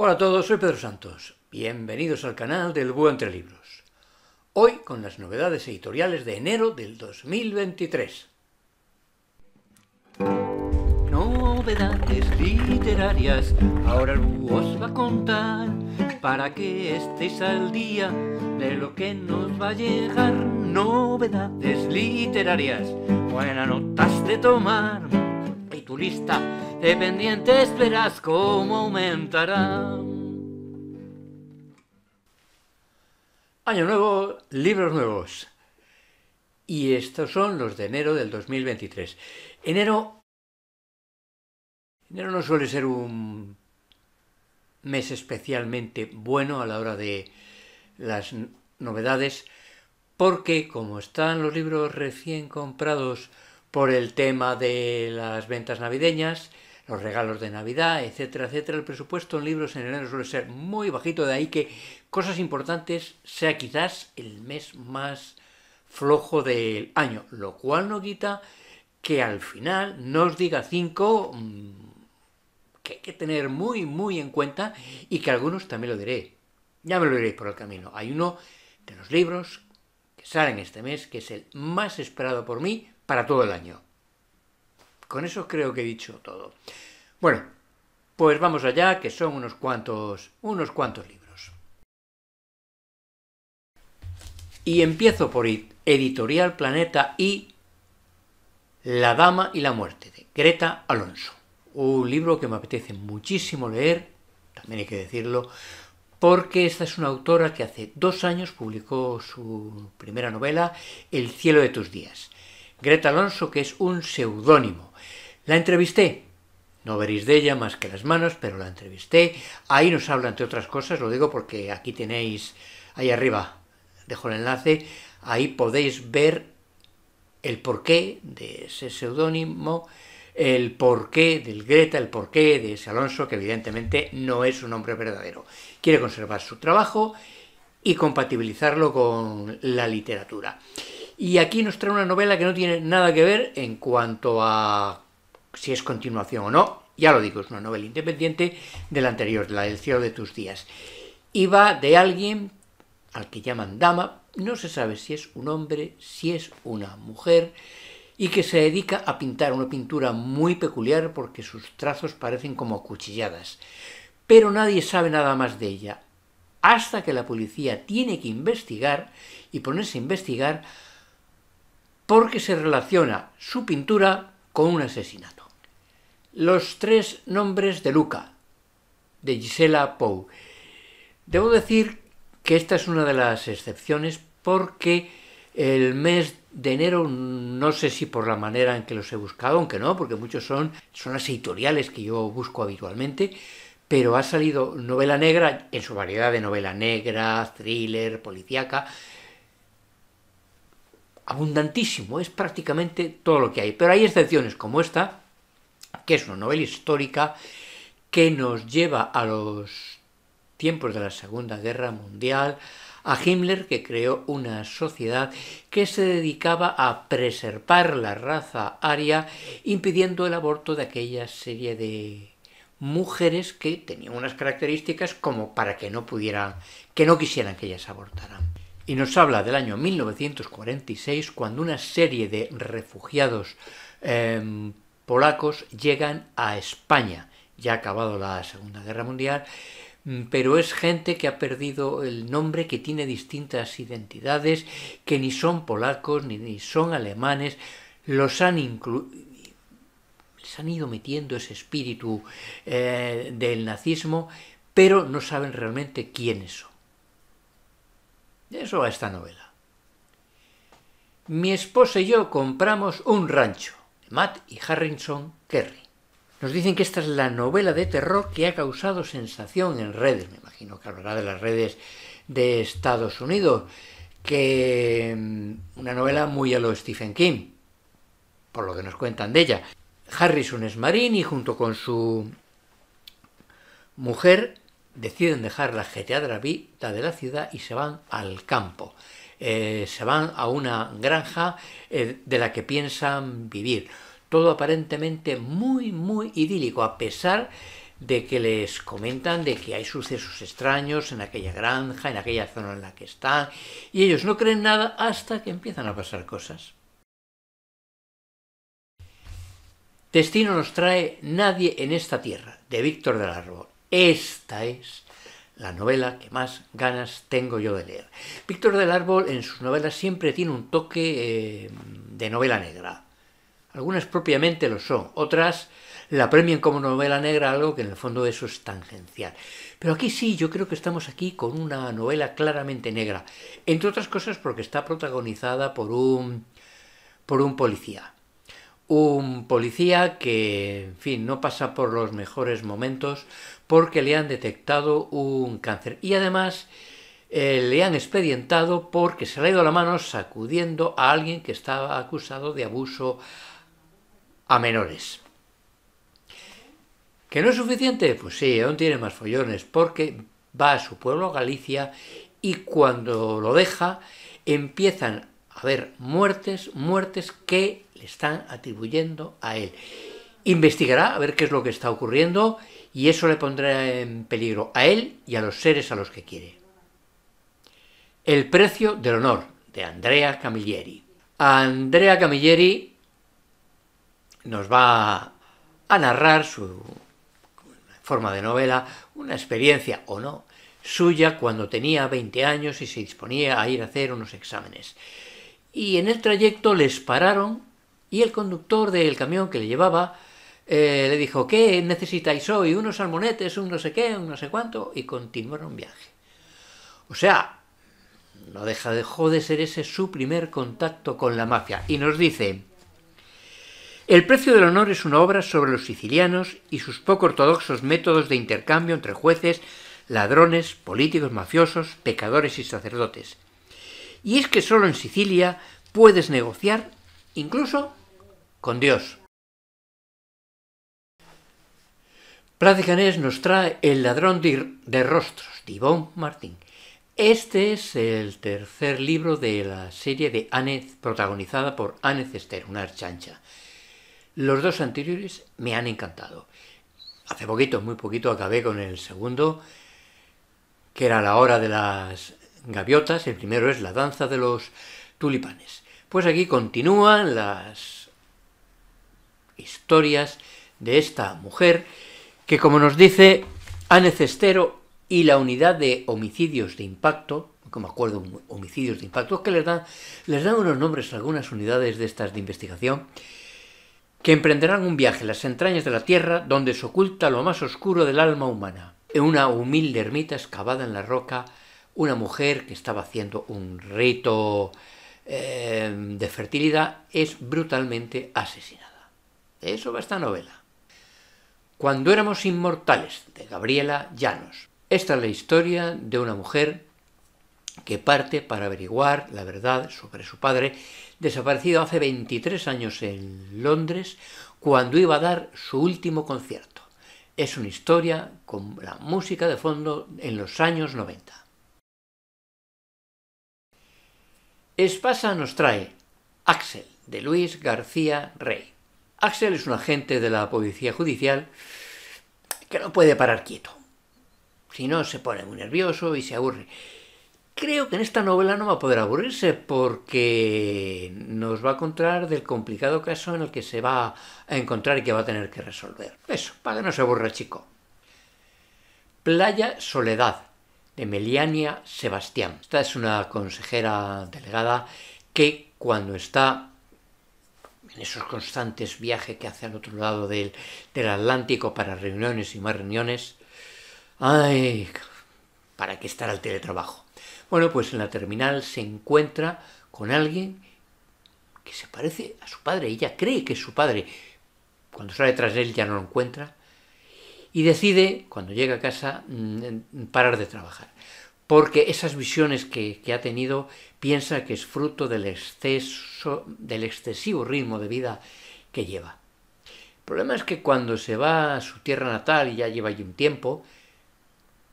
Hola a todos, soy Pedro Santos. Bienvenidos al canal del Búho Entre Libros. Hoy con las novedades editoriales de enero del 2023. Novedades literarias, ahora el Búho os va a contar para que estéis al día de lo que nos va a llegar. Novedades literarias, buenas notas de tomar y tu lista Dependiente verás cómo aumentarán. Año nuevo, libros nuevos. Y estos son los de enero del 2023. Enero... Enero no suele ser un mes especialmente bueno a la hora de las novedades, porque como están los libros recién comprados por el tema de las ventas navideñas, los regalos de Navidad, etcétera, etcétera. El presupuesto en libros en enero suele ser muy bajito, de ahí que Cosas Importantes sea quizás el mes más flojo del año, lo cual no quita que al final nos diga cinco mm, que hay que tener muy, muy en cuenta y que algunos también lo diré. Ya me lo diréis por el camino. Hay uno de los libros que salen este mes que es el más esperado por mí para todo el año. Con eso creo que he dicho todo. Bueno, pues vamos allá, que son unos cuantos, unos cuantos libros. Y empiezo por Editorial Planeta y La Dama y la Muerte, de Greta Alonso. Un libro que me apetece muchísimo leer, también hay que decirlo, porque esta es una autora que hace dos años publicó su primera novela, El cielo de tus días. Greta Alonso, que es un seudónimo, la entrevisté. No veréis de ella más que las manos, pero la entrevisté. Ahí nos habla, entre otras cosas, lo digo porque aquí tenéis, ahí arriba, dejo el enlace, ahí podéis ver el porqué de ese seudónimo, el porqué del Greta, el porqué de ese Alonso, que evidentemente no es un hombre verdadero. Quiere conservar su trabajo y compatibilizarlo con la literatura. Y aquí nos trae una novela que no tiene nada que ver en cuanto a si es continuación o no, ya lo digo, es una novela independiente de la anterior, la del cielo de tus días. Y va de alguien al que llaman dama, no se sabe si es un hombre, si es una mujer, y que se dedica a pintar una pintura muy peculiar porque sus trazos parecen como cuchilladas. Pero nadie sabe nada más de ella, hasta que la policía tiene que investigar y ponerse a investigar porque se relaciona su pintura con un asesinato los tres nombres de Luca, de Gisela Pou. Debo decir que esta es una de las excepciones porque el mes de enero, no sé si por la manera en que los he buscado, aunque no, porque muchos son, son las editoriales que yo busco habitualmente, pero ha salido novela negra en su variedad de novela negra, thriller, policíaca, abundantísimo, es prácticamente todo lo que hay. Pero hay excepciones como esta, que es una novela histórica que nos lleva a los tiempos de la Segunda Guerra Mundial, a Himmler que creó una sociedad que se dedicaba a preservar la raza aria, impidiendo el aborto de aquella serie de mujeres que tenían unas características como para que no pudieran, que no quisieran que ellas abortaran. Y nos habla del año 1946 cuando una serie de refugiados em, polacos llegan a España. Ya ha acabado la Segunda Guerra Mundial, mm, pero es gente que ha perdido el nombre, que tiene distintas identidades, que ni son polacos ni, son alemanes. Los han les han ido metiendo ese espíritu eh, del nazismo, pero no saben realmente quiénes son. Eso a esta novela. Mi esposa y yo compramos un rancho. Matt y Harrison Kerry. Nos dicen que esta es la novela de terror que ha causado sensación en redes, me imagino que hablará de las redes de Estados Unidos, que mm, una novela muy a lo Stephen King, por lo que nos cuentan de ella. Harrison es marín y junto con su mujer deciden dejar la jeteadra vida de la ciudad y se van al campo. Eh, se van a una granja eh, de la que piensan vivir. Todo aparentemente muy, muy idílico, a pesar de que les comentan de que hay sucesos extraños en aquella granja, en aquella zona en la que están, y ellos no creen nada hasta que empiezan a pasar cosas. Destino nos trae Nadie en esta tierra, de Víctor del Árbol. Esta es la novela que más ganas tengo yo de leer. Víctor del Árbol en sus novelas siempre tiene un toque eh, de novela negra. Algunas propiamente lo son, otras la premian como novela negra, algo que en el fondo eso es tangencial. Pero aquí sí, yo creo que estamos aquí con una novela claramente negra, entre otras cosas porque está protagonizada por un, por un policía. Un policía que, en fin, no pasa por los mejores momentos, porque le han detectado un cáncer. Y además eh, le han expedientado porque se le ha ido la mano sacudiendo a alguien que estaba acusado de abuso a menores. ¿Que no es suficiente? Pues sí, aún tiene más follones, porque va a su pueblo, Galicia, y cuando lo deja empiezan a ver muertes, muertes que le están atribuyendo a él. Investigará a ver qué es lo que está ocurriendo y eso le pondrá en peligro a él y a los seres a los que quiere. El precio del honor de Andrea Camilleri. Andrea Camilleri nos va a narrar su forma de novela, una experiencia o no suya cuando tenía 20 años y se disponía a ir a hacer unos exámenes. Y en el trayecto les pararon y el conductor del camión que le llevaba eh, le dijo, ¿qué necesitáis hoy? Unos salmonetes, un no sé qué, un no sé cuánto, y continuaron viaje. O sea, no deja, dejó de ser ese su primer contacto con la mafia. Y nos dice, el precio del honor es una obra sobre los sicilianos y sus poco ortodoxos métodos de intercambio entre jueces, ladrones, políticos mafiosos, pecadores y sacerdotes. Y es que solo en Sicilia puedes negociar incluso con Dios. Práctica nos trae El ladrón de, rostros, de Martín. Este es el tercer libro de la serie de Anne, protagonizada por Anne Esther una chancha. Los dos anteriores me han encantado. Hace poquito, muy poquito, acabé con el segundo, que era La hora de las gaviotas. El primero es La danza de los tulipanes. Pues aquí continúan las historias de esta mujer que como nos dice Anne Cestero y la unidad de homicidios de impacto, que acuerdo, homicidios de impacto, que les dan, les dan unos nombres a algunas unidades de estas de investigación, que emprenderán un viaje a las entrañas de la tierra donde se oculta lo más oscuro del alma humana. En una humilde ermita excavada en la roca, una mujer que estaba haciendo un rito eh, de fertilidad es brutalmente asesinada. Eso va esta novela. Cuando éramos inmortales, de Gabriela Llanos. Esta es la historia de una mujer que parte para averiguar la verdad sobre su padre, desaparecido hace 23 años en Londres, cuando iba a dar su último concierto. Es una historia con la música de fondo en los años 90. Espasa nos trae Axel, de Luis García Rey. Axel es un agente de la Policía Judicial que no puede parar quieto. Si no, se pone muy nervioso y se aburre. Creo que en esta novela no va a poder aburrirse porque nos va a contar del complicado caso en el que se va a encontrar y que va a tener que resolver. Eso, para que no se aburra, chico. Playa Soledad, de Meliania Sebastián. Esta es una consejera delegada que cuando está en esos constantes viajes que hace al otro lado del, del Atlántico para reuniones y más reuniones. ¡Ay! ¿Para qué estar al teletrabajo? Bueno, pues en la terminal se encuentra con alguien que se parece a su padre. Ella cree que es su padre. Cuando sale tras él ya no lo encuentra. Y decide, cuando llega a casa, mm, parar de trabajar porque esas visiones que, ha tenido piensa que es fruto del exceso, del excesivo ritmo de vida que lleva. El problema es que cuando se va a su tierra natal y ya lleva allí un tiempo,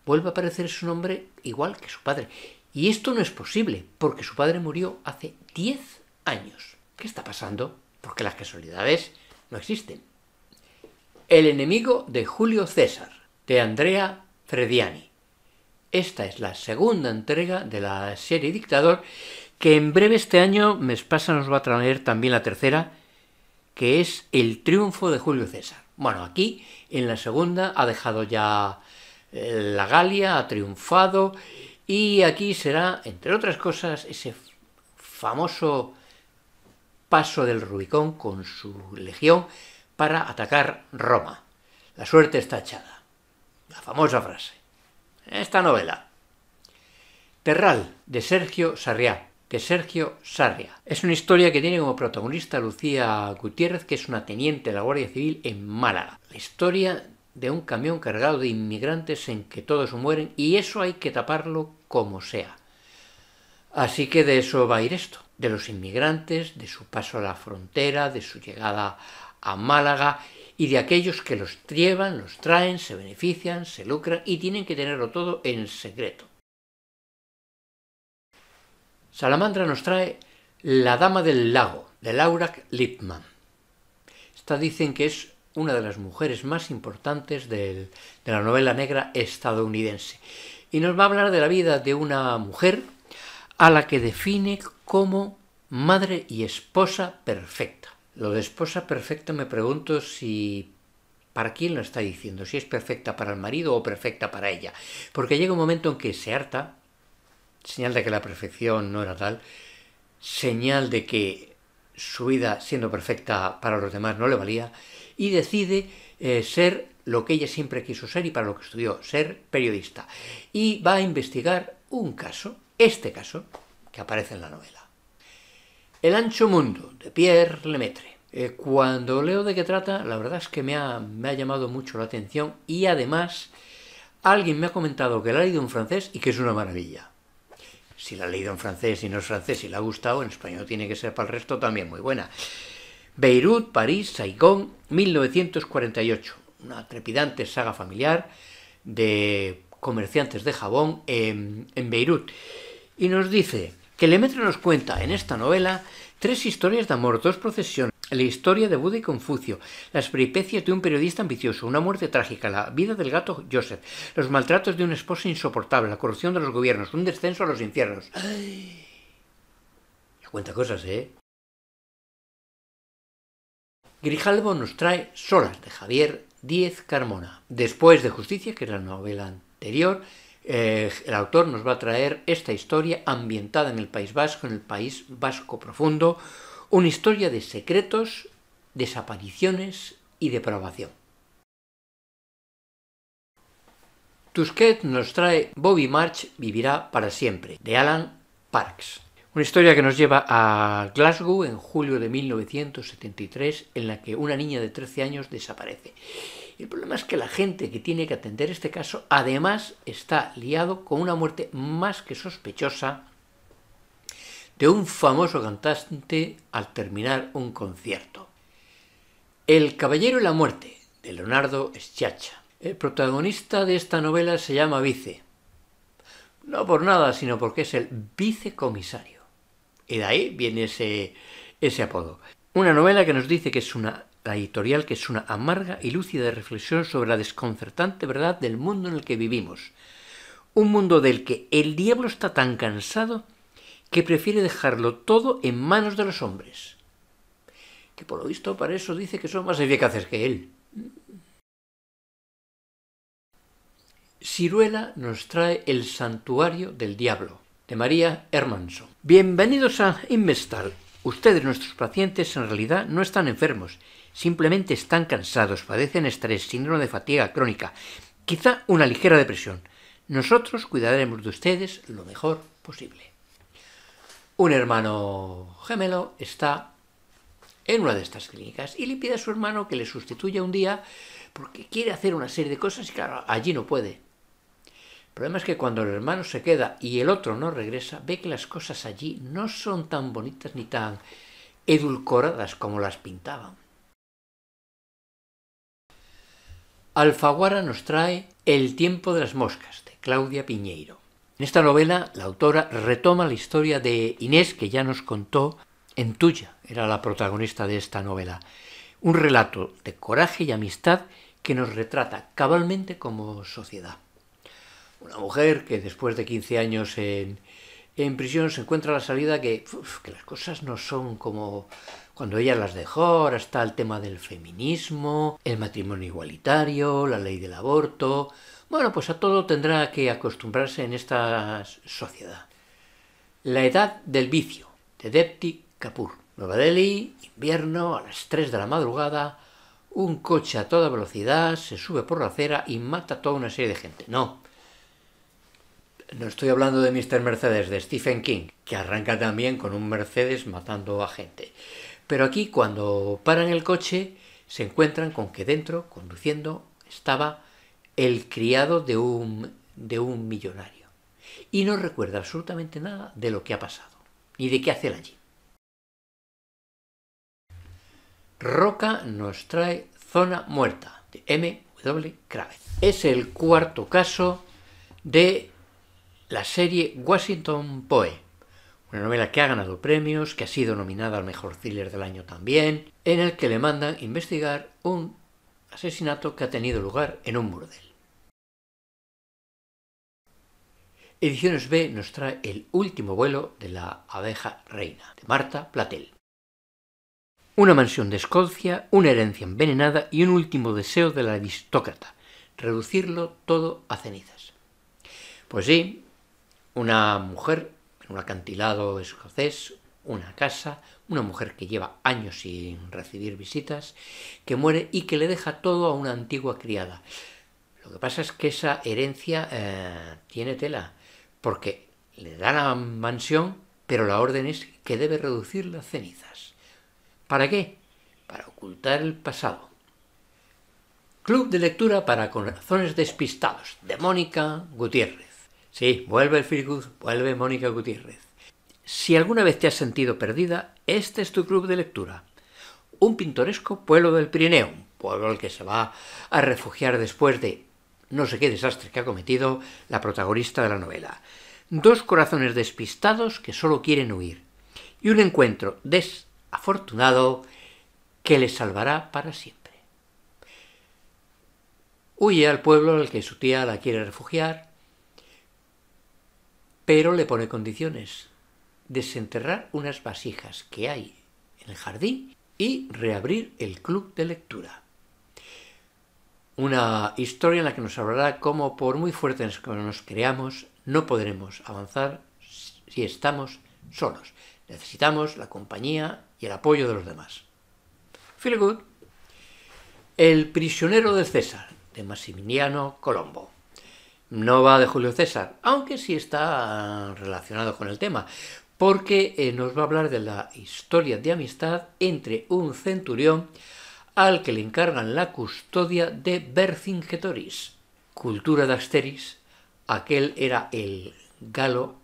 vuelve a aparecer su nombre igual que su padre. Y esto no es posible, porque su padre murió hace 10 años. ¿Qué está pasando? Porque las casualidades no existen. El enemigo de Julio César, de Andrea Frediani. Esta es la segunda entrega de la serie Dictador, que en breve este año Mespasa nos va a traer también la tercera, que es El triunfo de Julio César. Bueno, aquí en la segunda ha dejado ya eh, la Galia, ha triunfado y aquí será, entre otras cosas, ese famoso paso del Rubicón con su legión para atacar Roma. La suerte está echada. La famosa frase esta novela. Terral, de Sergio Sarriá, Sergio Sarria. Es una historia que tiene como protagonista Lucía Gutiérrez, que es una teniente de la Guardia Civil en Málaga. La historia de un camión cargado de inmigrantes en que todos mueren y eso hay que taparlo como sea. Así que de eso va a ir esto, de los inmigrantes, de su paso a la frontera, de su llegada a Málaga y de aquellos que los llevan, los traen, se benefician, se lucran y tienen que tenerlo todo en secreto. Salamandra nos trae La Dama del Lago, de Laura Lippmann. Esta dicen que es una de las mujeres más importantes de la novela negra estadounidense. Y nos va a hablar de la vida de una mujer a la que define como madre y esposa perfecta. Lo de esposa perfecta me pregunto si ¿Para quién lo está diciendo? Si es perfecta para el marido o perfecta para ella. Porque llega un momento en que se harta, señal de que la perfección no era tal, señal de que su vida siendo perfecta para los demás no le valía, y decide eh, ser lo que ella siempre quiso ser y para lo que estudió, ser periodista. Y va a investigar un caso, este caso, que aparece en la novela. El ancho mundo, de Pierre Lemaitre. Eh, cuando leo de qué trata, la verdad es que me ha, llamado mucho la atención y además alguien me ha comentado que la ha leído en francés y que es una maravilla. Si la ha leído en francés y no es francés y le ha gustado, en español tiene que ser para el resto también muy buena. Beirut, París, Saigón, 1948. Una trepidante saga familiar de comerciantes de jabón en, eh, en Beirut. Y nos dice, que Lemaitre nos cuenta en esta novela tres historias de amor, dos procesiones, la historia de Buda y Confucio, las peripecias de un periodista ambicioso, una muerte trágica, la vida del gato Joseph, los maltratos de una esposa insoportable, la corrupción de los gobiernos, un descenso a los infiernos. ¡Ay! cuenta cosas, ¿eh? Grijalvo nos trae Solas de Javier Díez Carmona, después de Justicia, que era la novela anterior, eh, el autor nos va a traer esta historia ambientada en el País Vasco, en el País Vasco profundo, una historia de secretos, desapariciones y depravación. Tusquet nos trae Bobby March vivirá para siempre, de Alan Parks. Una historia que nos lleva a Glasgow en julio de 1973, en la que una niña de 13 años desaparece. El problema es que la gente que tiene que atender este caso además está liado con una muerte más que sospechosa de un famoso cantante al terminar un concierto. El Caballero y la Muerte, de Leonardo Schiaccia. El protagonista de esta novela se llama Vice. No por nada, sino porque es el vicecomisario. Y de ahí viene ese, ese apodo. Una novela que nos dice que es una la editorial que es una amarga y lúcida reflexión sobre la desconcertante verdad del mundo en el que vivimos. Un mundo del que el diablo está tan cansado que prefiere dejarlo todo en manos de los hombres. Que por lo visto para eso dice que son más eficaces que él. Ciruela nos trae El santuario del diablo, de María Hermanson. Bienvenidos a Investal. Ustedes, nuestros pacientes, en realidad no están enfermos, simplemente están cansados, padecen estrés, síndrome de fatiga crónica, quizá una ligera depresión. Nosotros cuidaremos de ustedes lo mejor posible. Un hermano gemelo está en una de estas clínicas y le pide a su hermano que le sustituya un día porque quiere hacer una serie de cosas y claro, allí no puede. El problema es que cuando el hermano se queda y el otro no regresa, ve que las cosas allí no son tan bonitas ni tan edulcoradas como las pintaban. Alfaguara nos trae El tiempo de las moscas, de Claudia Piñeiro. En esta novela, la autora retoma la historia de Inés, que ya nos contó en Tuya, era la protagonista de esta novela. Un relato de coraje y amistad que nos retrata cabalmente como sociedad. Una mujer que después de 15 años en, prisión se encuentra a la salida que las cosas no son como cuando ella las dejó, ahora está el tema del feminismo, el matrimonio igualitario, la ley del aborto. Bueno, pues a todo tendrá que acostumbrarse en esta sociedad. La edad del vicio, de Depti Kapoor. Nueva Delhi, invierno, a las 3 de la madrugada, un coche a toda velocidad se sube por la acera y mata a toda una serie de gente. No, no estoy hablando de Mr. Mercedes, de Stephen King, que arranca también con un Mercedes matando a gente. Pero aquí cuando paran el coche se encuentran con que dentro, conduciendo, estaba el criado de un, de un millonario. Y no recuerda absolutamente nada de lo que ha pasado, ni de qué hace allí. Roca nos trae Zona Muerta, de M. W. Kravitz. Es el cuarto caso de la serie Washington Poe, una novela que ha ganado premios, que ha sido nominada al mejor thriller del año también, en el que le mandan investigar un asesinato que ha tenido lugar en un burdel. Ediciones B nos trae El último vuelo de la abeja reina, de Marta Platel. Una mansión de Escocia, una herencia envenenada y un último deseo de la aristócrata, reducirlo todo a cenizas. Pues sí, una mujer un acantilado escocés, una casa, una mujer que lleva años sin recibir visitas, que muere y que le deja todo a una antigua criada. Lo que pasa es que esa herencia eh, tiene tela, porque le da la mansión, pero la orden es que debe reducir las cenizas. ¿Para qué? Para ocultar el pasado. Club de lectura para corazones despistados, de Mónica Gutiérrez. Sí, vuelve el Firgus, vuelve Mónica Gutiérrez. Si alguna vez te has sentido perdida, este es tu club de lectura. Un pintoresco pueblo del Pirineo, pueblo al que se va a refugiar después de no sé qué desastre que ha cometido la protagonista de la novela. Dos corazones despistados que solo quieren huir. Y un encuentro desafortunado que les salvará para siempre. Huye al pueblo al que su tía la quiere refugiar, pero le pone condiciones. Desenterrar unas vasijas que hay en el jardín y reabrir el club de lectura. Una historia en la que nos hablará cómo por muy fuertes que nos creamos, no podremos avanzar si estamos solos. Necesitamos la compañía y el apoyo de los demás. Feel good. El prisionero de César, de Massimiliano Colombo no va de Julio César, aunque sí está relacionado con el tema, porque eh, nos va a hablar de la historia de amistad entre un centurión al que le encargan la custodia de Bercingetoris, Cultura de Asteris, aquel era el galo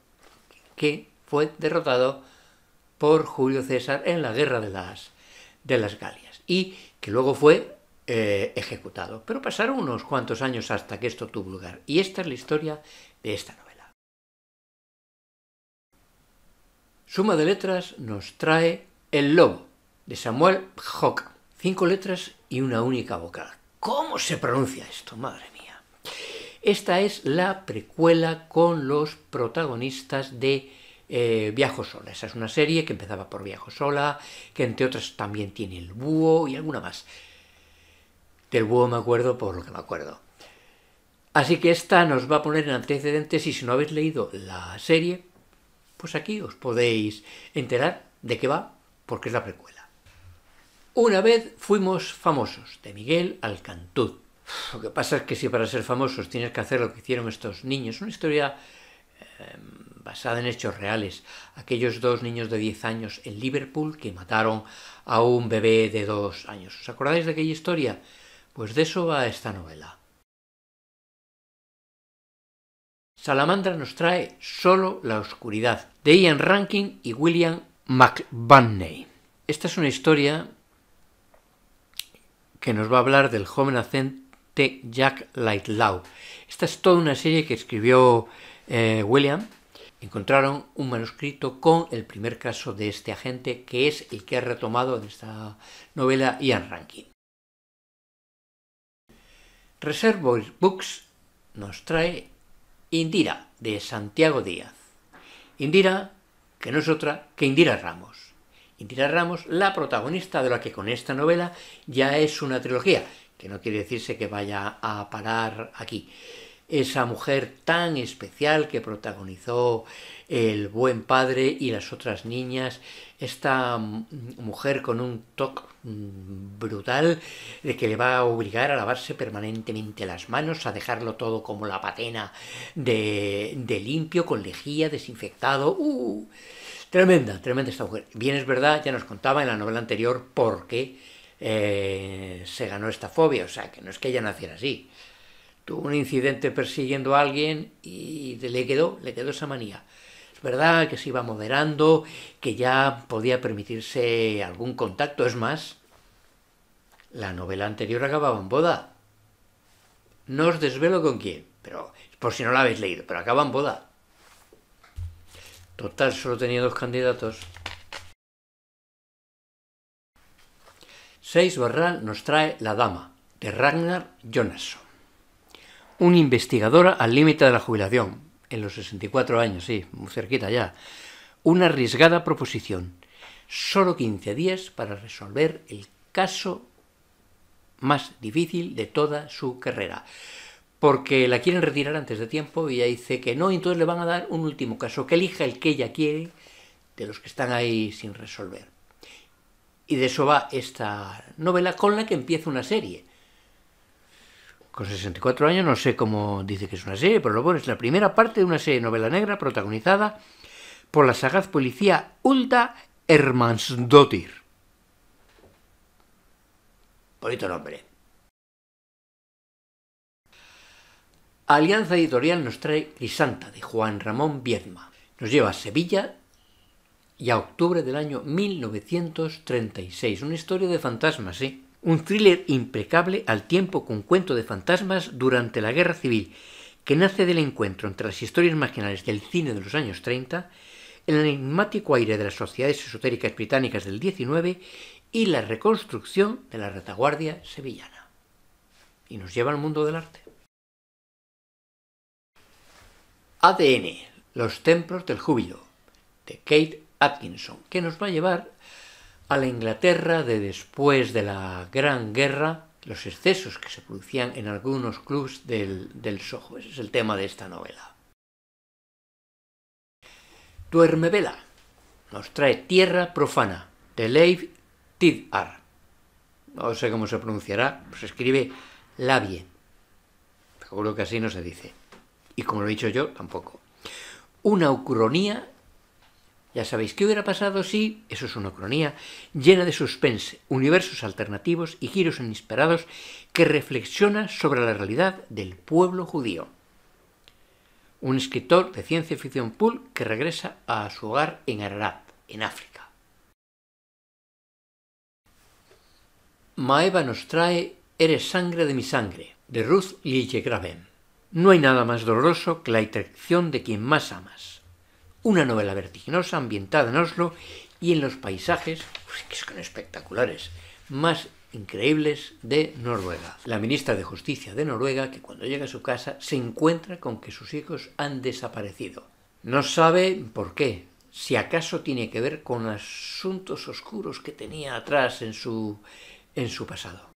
que fue derrotado por Julio César en la guerra de las, de las Galias y que luego fue eh, ejecutado. Pero pasaron unos cuantos años hasta que esto tuvo lugar. Y esta es la historia de esta novela. Suma de letras nos trae El Lobo, de Samuel Hock. Cinco letras y una única vocal. ¿Cómo se pronuncia esto? Madre mía. Esta es la precuela con los protagonistas de eh, Viajo Sola. Esa es una serie que empezaba por Viajo Sola, que entre otras también tiene El Búho y alguna más. Del búho me acuerdo por lo que me acuerdo. Así que esta nos va a poner en antecedentes y si no habéis leído la serie, pues aquí os podéis enterar de qué va, porque es la precuela. Una vez fuimos famosos, de Miguel Alcantud. Lo que pasa es que si para ser famosos tienes que hacer lo que hicieron estos niños, una historia em, basada en hechos reales, aquellos dos niños de 10 años en Liverpool que mataron a un bebé de 2 años. ¿Os acordáis de aquella historia? Pues de eso va esta novela. Salamandra nos trae Solo la oscuridad, de Ian Rankin y William McBurney. Esta es una historia que nos va a hablar del joven acente Jack Lightlaw. Esta es toda una serie que escribió eh, William. Encontraron un manuscrito con el primer caso de este agente, que es el que ha retomado en esta novela Ian Rankin. Reservoir Books nos trae Indira, de Santiago Díaz. Indira, que no es otra que Indira Ramos. Indira Ramos, la protagonista de la que con esta novela ya es una trilogía, que no quiere decirse que vaya a parar aquí esa mujer tan especial que protagonizó El buen padre y las otras niñas, esta mujer con un toque mm, brutal de que le va a obligar a lavarse permanentemente las manos, a dejarlo todo como la patena de, limpio, con lejía, desinfectado. ¡Uh! tremenda, tremenda esta mujer. Bien es verdad, ya nos contaba en la novela anterior por qué eh, se ganó esta fobia, o sea, que no es que ella naciera así tuvo un incidente persiguiendo a alguien y le quedó, le quedó esa manía. Es verdad que se iba moderando, que ya podía permitirse algún contacto. Es más, la novela anterior acababa en boda. No os desvelo con quién, pero por si no la habéis leído, pero acaba en boda. Total, solo tenía dos candidatos. Seis Barral nos trae La Dama, de Ragnar Jonasson. Una investigadora al límite de la jubilación, en los 64 años, sí, muy cerquita ya, una arriesgada proposición. Solo 15 días para resolver el caso más difícil de toda su carrera. Porque la quieren retirar antes de tiempo y ella dice que no, y entonces le van a dar un último caso, que elija el que ella quiere de los que están ahí sin resolver. Y de eso va esta novela con la que empieza una serie con 64 años, no sé cómo dice que es una serie, pero lo bueno es la primera parte de una serie de novela negra protagonizada por la sagaz policía Ulta Hermansdóttir. Bonito nombre. Alianza Editorial nos trae Crisanta de Juan Ramón Viedma. Nos lleva a Sevilla y a octubre del año 1936. Una historia de fantasmas, sí. ¿eh? un thriller impecable al tiempo con cuento de fantasmas durante la Guerra Civil, que nace del encuentro entre las historias marginales del cine de los años 30, el enigmático aire de las sociedades esotéricas británicas del 19 y la reconstrucción de la retaguardia sevillana. Y nos lleva al mundo del arte. ADN, los templos del júbilo, de Kate Atkinson, que nos va a llevar a la Inglaterra de después de la Gran Guerra, los excesos que se producían en algunos clubs del, del Soho. Ese es el tema de esta novela. Duerme vela nos trae Tierra Profana, de Leif Tidar. No sé cómo se pronunciará, se escribe labie. Seguro que así no se dice. Y como lo he dicho yo, tampoco. Una ucronía ya sabéis qué hubiera pasado si, eso es una cronía, llena de suspense, universos alternativos y giros inesperados que reflexiona sobre la realidad del pueblo judío. Un escritor de ciencia ficción pool que regresa a su hogar en Ararat, en África. Maeva nos trae Eres sangre de mi sangre, de Ruth Graven. No hay nada más doloroso que la interacción de quien más amas una novela vertiginosa ambientada en Oslo y en los paisajes, que son espectaculares, más increíbles de Noruega. La ministra de Justicia de Noruega, que cuando llega a su casa se encuentra con que sus hijos han desaparecido. No sabe por qué, si acaso tiene que ver con asuntos oscuros que tenía atrás en su, en su pasado.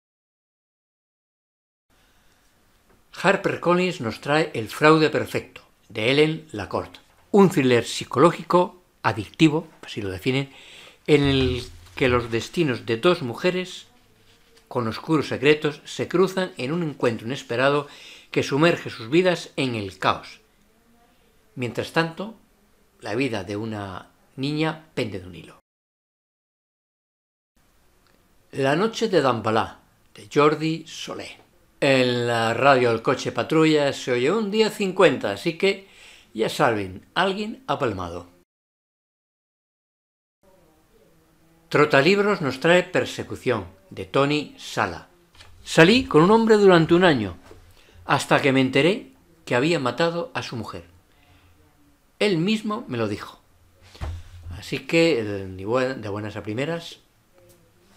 nos trae El fraude perfecto, de Ellen Lacorte un thriller psicológico, adictivo, pues así lo definen, en el que los destinos de dos mujeres con oscuros secretos se cruzan en un encuentro inesperado que sumerge sus vidas en el caos. Mientras tanto, la vida de una niña pende de un hilo. La noche de Dambalá, de Jordi Solé. En la radio El Coche Patrulla se oye un día 50, así que ya saben, alguien ha palmado. Trotalibros nos trae Persecución, de Tony Sala. Salí con un hombre durante un año, hasta que me enteré que había matado a su mujer. Él mismo me lo dijo. Así que, de buenas a primeras,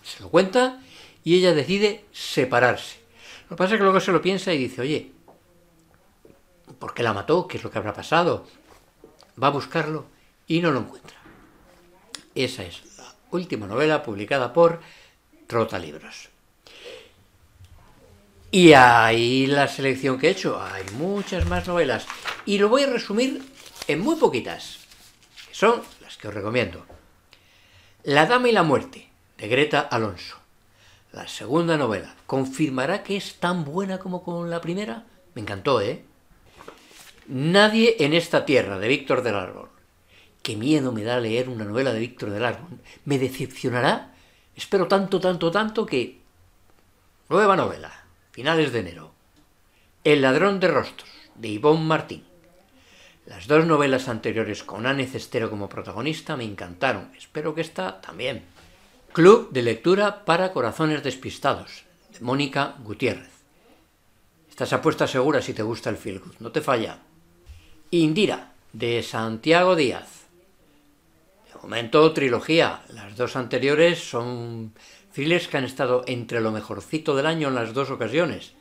se lo cuenta y ella decide separarse. Lo que pasa es que luego se lo piensa y dice, oye, ¿Por qué la mató? ¿Qué es lo que habrá pasado? Va a buscarlo y no lo encuentra. Esa es la última novela publicada por Trota Libros. Y ahí la selección que he hecho. Hay muchas más novelas. Y lo voy a resumir en muy poquitas. Que son las que os recomiendo. La Dama y la Muerte, de Greta Alonso. La segunda novela. ¿Confirmará que es tan buena como con la primera? Me encantó, ¿eh? Nadie en esta tierra, de Víctor del Árbol. Qué miedo me da leer una novela de Víctor del Árbol. Me decepcionará. Espero tanto, tanto, tanto que... Nueva novela, finales de enero. El ladrón de rostros, de Ivonne Martín. Las dos novelas anteriores con Anne Cestero como protagonista me encantaron. Espero que esta también. Club de lectura para corazones despistados, de Mónica Gutiérrez. Estás apuesta segura si te gusta el feel no te falla. Indira, de Santiago Díaz. De momento, trilogía. Las dos anteriores son thrillers que han estado entre lo mejorcito del año en las dos ocasiones.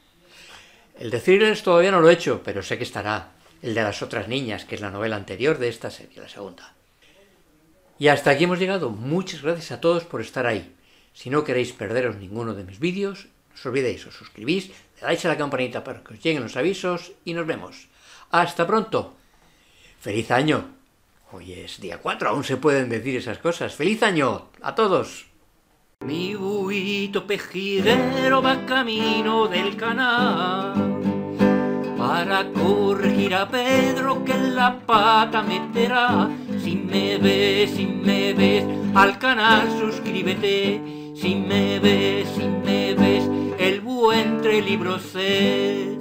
El de thrillers todavía no lo he hecho, pero sé que estará. El de las otras niñas, que es la novela anterior de esta serie, la segunda. Y hasta aquí hemos llegado. Muchas gracias a todos por estar ahí. Si no queréis perderos ninguno de mis vídeos, no os olvidéis, os suscribís, le dais a la campanita para que os lleguen los avisos y nos vemos. ¡Hasta pronto! ¡Feliz año! Hoy es día 4, aún se pueden decir esas cosas. ¡Feliz año a todos! Mi buito pejiguero va camino del canal para corregir a Pedro que la pata meterá. Si me ves, si me ves, al canal suscríbete. Si me ves, si me ves, el buen entre libros